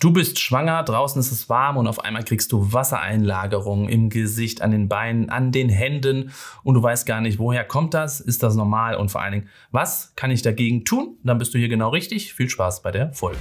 Du bist schwanger, draußen ist es warm und auf einmal kriegst du Wassereinlagerungen im Gesicht, an den Beinen, an den Händen und du weißt gar nicht, woher kommt das, ist das normal und vor allen Dingen, was kann ich dagegen tun? Dann bist du hier genau richtig. Viel Spaß bei der Folge.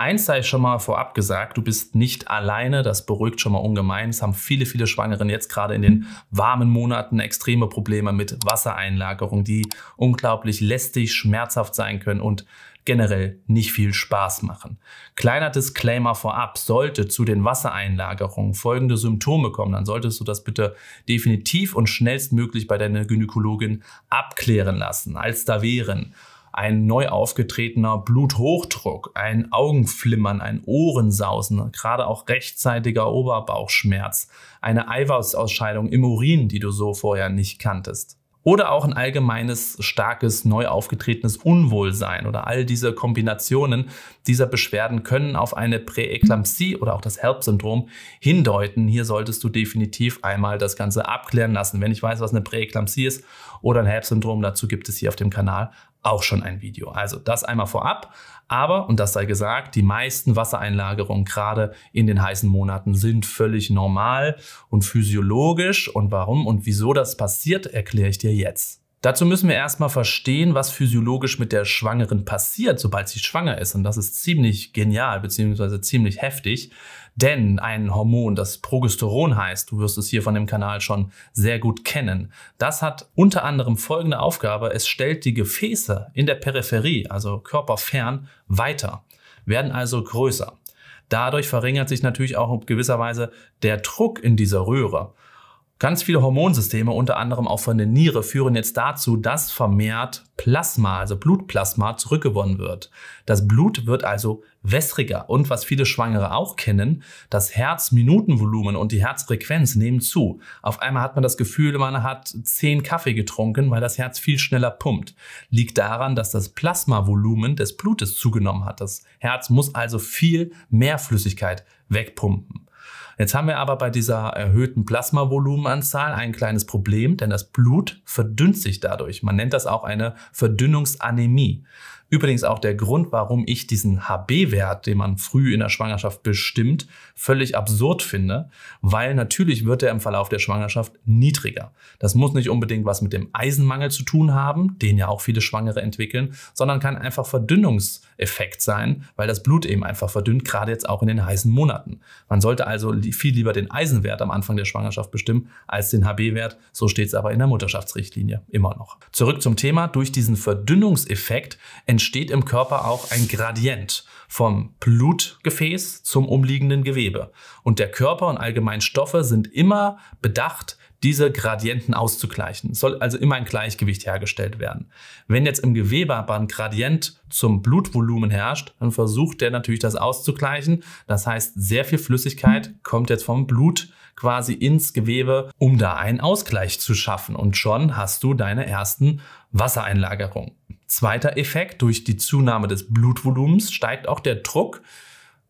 Eins sei schon mal vorab gesagt, du bist nicht alleine, das beruhigt schon mal ungemein. Es haben viele, viele Schwangeren jetzt gerade in den warmen Monaten extreme Probleme mit Wassereinlagerung, die unglaublich lästig, schmerzhaft sein können und generell nicht viel Spaß machen. Kleiner Disclaimer vorab, sollte zu den Wassereinlagerungen folgende Symptome kommen, dann solltest du das bitte definitiv und schnellstmöglich bei deiner Gynäkologin abklären lassen, als da wären ein neu aufgetretener Bluthochdruck, ein Augenflimmern, ein Ohrensausen, gerade auch rechtzeitiger Oberbauchschmerz, eine Eiweißausscheidung im Urin, die du so vorher nicht kanntest. Oder auch ein allgemeines, starkes, neu aufgetretenes Unwohlsein oder all diese Kombinationen dieser Beschwerden können auf eine Präeklampsie oder auch das HELP-Syndrom hindeuten. Hier solltest du definitiv einmal das Ganze abklären lassen. Wenn ich weiß, was eine Präeklampsie ist oder ein HELP-Syndrom, dazu gibt es hier auf dem Kanal auch schon ein Video. Also das einmal vorab. Aber, und das sei gesagt, die meisten Wassereinlagerungen gerade in den heißen Monaten sind völlig normal und physiologisch. Und warum und wieso das passiert, erkläre ich dir jetzt. Dazu müssen wir erstmal verstehen, was physiologisch mit der Schwangeren passiert, sobald sie schwanger ist. Und das ist ziemlich genial, beziehungsweise ziemlich heftig. Denn ein Hormon, das Progesteron heißt, du wirst es hier von dem Kanal schon sehr gut kennen, das hat unter anderem folgende Aufgabe. Es stellt die Gefäße in der Peripherie, also körperfern, weiter, werden also größer. Dadurch verringert sich natürlich auch gewisserweise der Druck in dieser Röhre. Ganz viele Hormonsysteme, unter anderem auch von der Niere, führen jetzt dazu, dass vermehrt Plasma, also Blutplasma, zurückgewonnen wird. Das Blut wird also wässriger und was viele Schwangere auch kennen, das Herzminutenvolumen und die Herzfrequenz nehmen zu. Auf einmal hat man das Gefühl, man hat zehn Kaffee getrunken, weil das Herz viel schneller pumpt. Liegt daran, dass das Plasmavolumen des Blutes zugenommen hat. Das Herz muss also viel mehr Flüssigkeit wegpumpen. Jetzt haben wir aber bei dieser erhöhten Plasmavolumenanzahl ein kleines Problem, denn das Blut verdünnt sich dadurch. Man nennt das auch eine Verdünnungsanämie. Übrigens auch der Grund, warum ich diesen HB-Wert, den man früh in der Schwangerschaft bestimmt, völlig absurd finde, weil natürlich wird er im Verlauf der Schwangerschaft niedriger. Das muss nicht unbedingt was mit dem Eisenmangel zu tun haben, den ja auch viele Schwangere entwickeln, sondern kann einfach Verdünnungseffekt sein, weil das Blut eben einfach verdünnt, gerade jetzt auch in den heißen Monaten. Man sollte also viel lieber den Eisenwert am Anfang der Schwangerschaft bestimmen als den HB-Wert. So steht es aber in der Mutterschaftsrichtlinie immer noch. Zurück zum Thema. Durch diesen Verdünnungseffekt entsteht im Körper auch ein Gradient vom Blutgefäß zum umliegenden Gewebe. Und der Körper und allgemein Stoffe sind immer bedacht, diese Gradienten auszugleichen. Es soll also immer ein Gleichgewicht hergestellt werden. Wenn jetzt im Gewebe aber ein Gradient zum Blutvolumen herrscht, dann versucht der natürlich das auszugleichen. Das heißt, sehr viel Flüssigkeit kommt jetzt vom Blut quasi ins Gewebe, um da einen Ausgleich zu schaffen. Und schon hast du deine ersten Wassereinlagerungen. Zweiter Effekt, durch die Zunahme des Blutvolumens steigt auch der Druck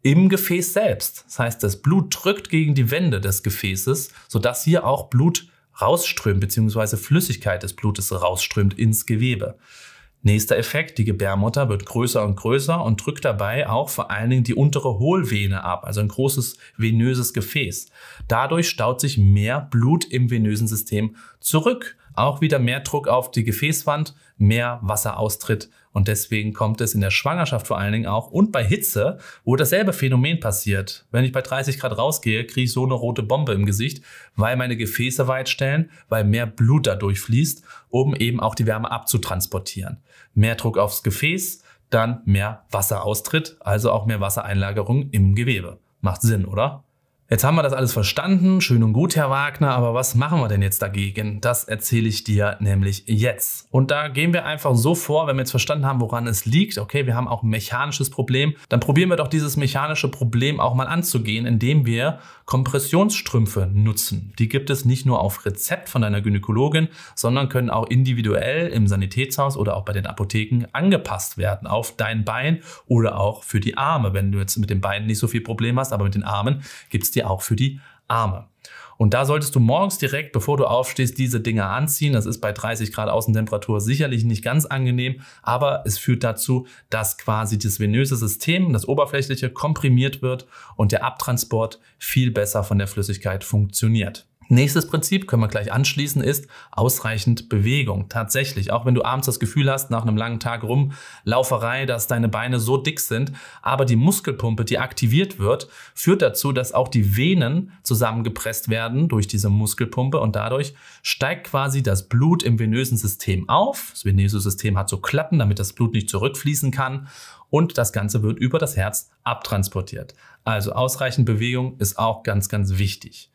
im Gefäß selbst. Das heißt, das Blut drückt gegen die Wände des Gefäßes, sodass hier auch Blut rausströmt, beziehungsweise Flüssigkeit des Blutes rausströmt ins Gewebe. Nächster Effekt, die Gebärmutter wird größer und größer und drückt dabei auch vor allen Dingen die untere Hohlvene ab, also ein großes venöses Gefäß. Dadurch staut sich mehr Blut im venösen System zurück auch wieder mehr Druck auf die Gefäßwand, mehr Wasseraustritt. Und deswegen kommt es in der Schwangerschaft vor allen Dingen auch und bei Hitze, wo dasselbe Phänomen passiert. Wenn ich bei 30 Grad rausgehe, kriege ich so eine rote Bombe im Gesicht, weil meine Gefäße weitstellen, weil mehr Blut dadurch fließt, um eben auch die Wärme abzutransportieren. Mehr Druck aufs Gefäß, dann mehr Wasseraustritt, also auch mehr Wassereinlagerung im Gewebe. Macht Sinn, oder? Jetzt haben wir das alles verstanden, schön und gut, Herr Wagner, aber was machen wir denn jetzt dagegen? Das erzähle ich dir nämlich jetzt. Und da gehen wir einfach so vor, wenn wir jetzt verstanden haben, woran es liegt, okay, wir haben auch ein mechanisches Problem, dann probieren wir doch dieses mechanische Problem auch mal anzugehen, indem wir Kompressionsstrümpfe nutzen. Die gibt es nicht nur auf Rezept von deiner Gynäkologin, sondern können auch individuell im Sanitätshaus oder auch bei den Apotheken angepasst werden auf dein Bein oder auch für die Arme. Wenn du jetzt mit den Beinen nicht so viel Problem hast, aber mit den Armen gibt es die ja auch für die Arme. Und da solltest du morgens direkt, bevor du aufstehst, diese Dinger anziehen. Das ist bei 30 Grad Außentemperatur sicherlich nicht ganz angenehm, aber es führt dazu, dass quasi das venöse System, das oberflächliche, komprimiert wird und der Abtransport viel besser von der Flüssigkeit funktioniert. Nächstes Prinzip können wir gleich anschließen ist ausreichend Bewegung. Tatsächlich, auch wenn du abends das Gefühl hast, nach einem langen Tag Rumlauferei, dass deine Beine so dick sind, aber die Muskelpumpe, die aktiviert wird, führt dazu, dass auch die Venen zusammengepresst werden durch diese Muskelpumpe und dadurch steigt quasi das Blut im venösen System auf. Das venöse System hat so Klappen, damit das Blut nicht zurückfließen kann und das Ganze wird über das Herz abtransportiert. Also ausreichend Bewegung ist auch ganz, ganz wichtig.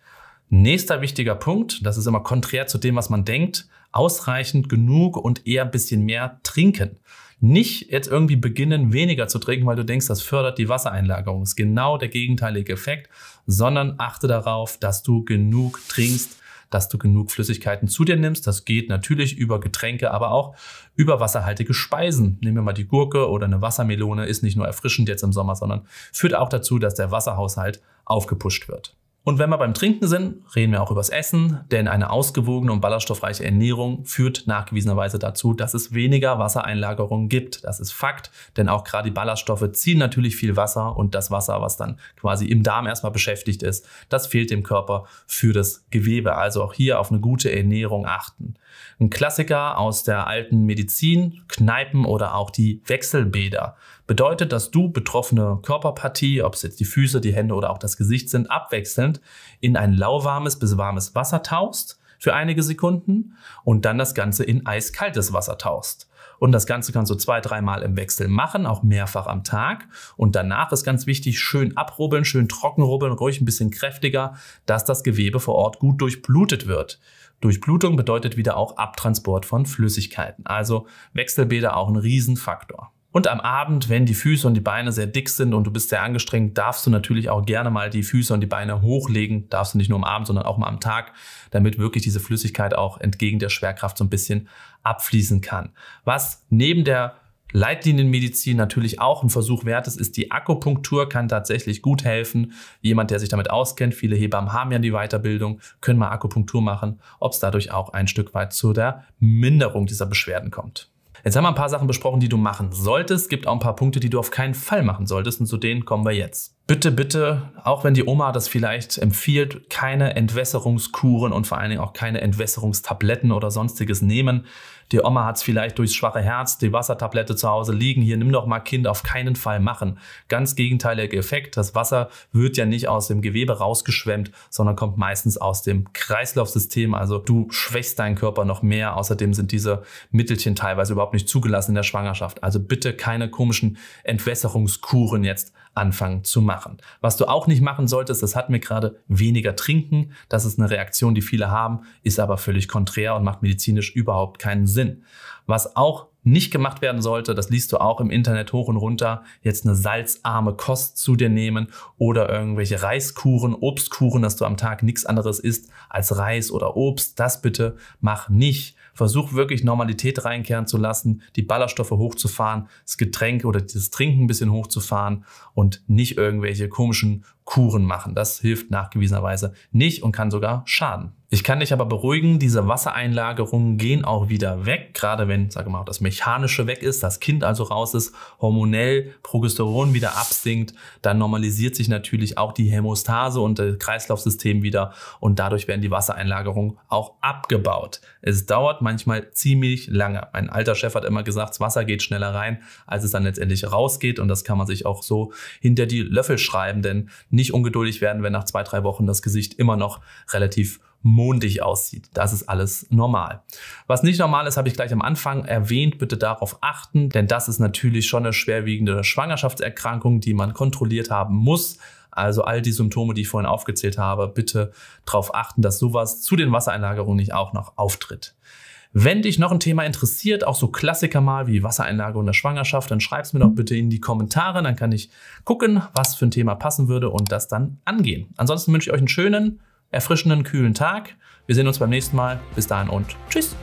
Nächster wichtiger Punkt, das ist immer konträr zu dem, was man denkt, ausreichend genug und eher ein bisschen mehr trinken. Nicht jetzt irgendwie beginnen, weniger zu trinken, weil du denkst, das fördert die Wassereinlagerung. Das ist genau der gegenteilige Effekt, sondern achte darauf, dass du genug trinkst, dass du genug Flüssigkeiten zu dir nimmst. Das geht natürlich über Getränke, aber auch über wasserhaltige Speisen. Nehmen wir mal die Gurke oder eine Wassermelone, ist nicht nur erfrischend jetzt im Sommer, sondern führt auch dazu, dass der Wasserhaushalt aufgepusht wird. Und wenn wir beim Trinken sind, reden wir auch übers Essen, denn eine ausgewogene und ballaststoffreiche Ernährung führt nachgewiesenerweise dazu, dass es weniger Wassereinlagerungen gibt. Das ist Fakt, denn auch gerade die Ballaststoffe ziehen natürlich viel Wasser und das Wasser, was dann quasi im Darm erstmal beschäftigt ist, das fehlt dem Körper für das Gewebe. Also auch hier auf eine gute Ernährung achten. Ein Klassiker aus der alten Medizin, Kneipen oder auch die Wechselbäder bedeutet, dass du betroffene Körperpartie, ob es jetzt die Füße, die Hände oder auch das Gesicht sind, abwechselnd Prozent in ein lauwarmes bis warmes Wasser taust für einige Sekunden und dann das Ganze in eiskaltes Wasser taust. Und das Ganze kannst du zwei, dreimal im Wechsel machen, auch mehrfach am Tag. Und danach ist ganz wichtig, schön abrubbeln, schön trocken rubbeln, ruhig ein bisschen kräftiger, dass das Gewebe vor Ort gut durchblutet wird. Durchblutung bedeutet wieder auch Abtransport von Flüssigkeiten. Also Wechselbäder auch ein Riesenfaktor. Und am Abend, wenn die Füße und die Beine sehr dick sind und du bist sehr angestrengt, darfst du natürlich auch gerne mal die Füße und die Beine hochlegen. Darfst du nicht nur am Abend, sondern auch mal am Tag, damit wirklich diese Flüssigkeit auch entgegen der Schwerkraft so ein bisschen abfließen kann. Was neben der Leitlinienmedizin natürlich auch ein Versuch wert ist, ist die Akupunktur, kann tatsächlich gut helfen. Jemand, der sich damit auskennt, viele Hebammen haben ja die Weiterbildung, können mal Akupunktur machen, ob es dadurch auch ein Stück weit zu der Minderung dieser Beschwerden kommt. Jetzt haben wir ein paar Sachen besprochen, die du machen solltest. Es Gibt auch ein paar Punkte, die du auf keinen Fall machen solltest. Und zu denen kommen wir jetzt. Bitte, bitte, auch wenn die Oma das vielleicht empfiehlt, keine Entwässerungskuren und vor allen Dingen auch keine Entwässerungstabletten oder sonstiges nehmen die Oma hat's vielleicht durchs schwache Herz, die Wassertablette zu Hause liegen, hier nimm doch mal Kind, auf keinen Fall machen. Ganz gegenteiliger Effekt, das Wasser wird ja nicht aus dem Gewebe rausgeschwemmt, sondern kommt meistens aus dem Kreislaufsystem, also du schwächst deinen Körper noch mehr, außerdem sind diese Mittelchen teilweise überhaupt nicht zugelassen in der Schwangerschaft. Also bitte keine komischen Entwässerungskuren jetzt anfangen zu machen. Was du auch nicht machen solltest, das hat mir gerade weniger trinken. Das ist eine Reaktion, die viele haben, ist aber völlig konträr und macht medizinisch überhaupt keinen Sinn. Sinn. Was auch nicht gemacht werden sollte, das liest du auch im Internet hoch und runter, jetzt eine salzarme Kost zu dir nehmen oder irgendwelche Reiskuchen, Obstkuchen, dass du am Tag nichts anderes isst als Reis oder Obst. Das bitte mach nicht. Versuch wirklich Normalität reinkehren zu lassen, die Ballaststoffe hochzufahren, das Getränk oder das Trinken ein bisschen hochzufahren und nicht irgendwelche komischen Kuren machen. Das hilft nachgewiesenerweise nicht und kann sogar schaden. Ich kann dich aber beruhigen, diese Wassereinlagerungen gehen auch wieder weg, gerade wenn, sage mal, das Mechanische weg ist, das Kind also raus ist, hormonell Progesteron wieder absinkt, dann normalisiert sich natürlich auch die Hämostase und das Kreislaufsystem wieder und dadurch werden die Wassereinlagerungen auch abgebaut. Es dauert manchmal ziemlich lange. Mein alter Chef hat immer gesagt, das Wasser geht schneller rein, als es dann letztendlich rausgeht und das kann man sich auch so hinter die Löffel schreiben, denn nicht ungeduldig werden, wenn nach zwei, drei Wochen das Gesicht immer noch relativ mondig aussieht. Das ist alles normal. Was nicht normal ist, habe ich gleich am Anfang erwähnt. Bitte darauf achten, denn das ist natürlich schon eine schwerwiegende Schwangerschaftserkrankung, die man kontrolliert haben muss. Also all die Symptome, die ich vorhin aufgezählt habe, bitte darauf achten, dass sowas zu den Wassereinlagerungen nicht auch noch auftritt. Wenn dich noch ein Thema interessiert, auch so Klassiker mal wie Wassereinlage und der Schwangerschaft, dann schreib's mir doch bitte in die Kommentare, dann kann ich gucken, was für ein Thema passen würde und das dann angehen. Ansonsten wünsche ich euch einen schönen erfrischenden, kühlen Tag. Wir sehen uns beim nächsten Mal. Bis dahin und tschüss.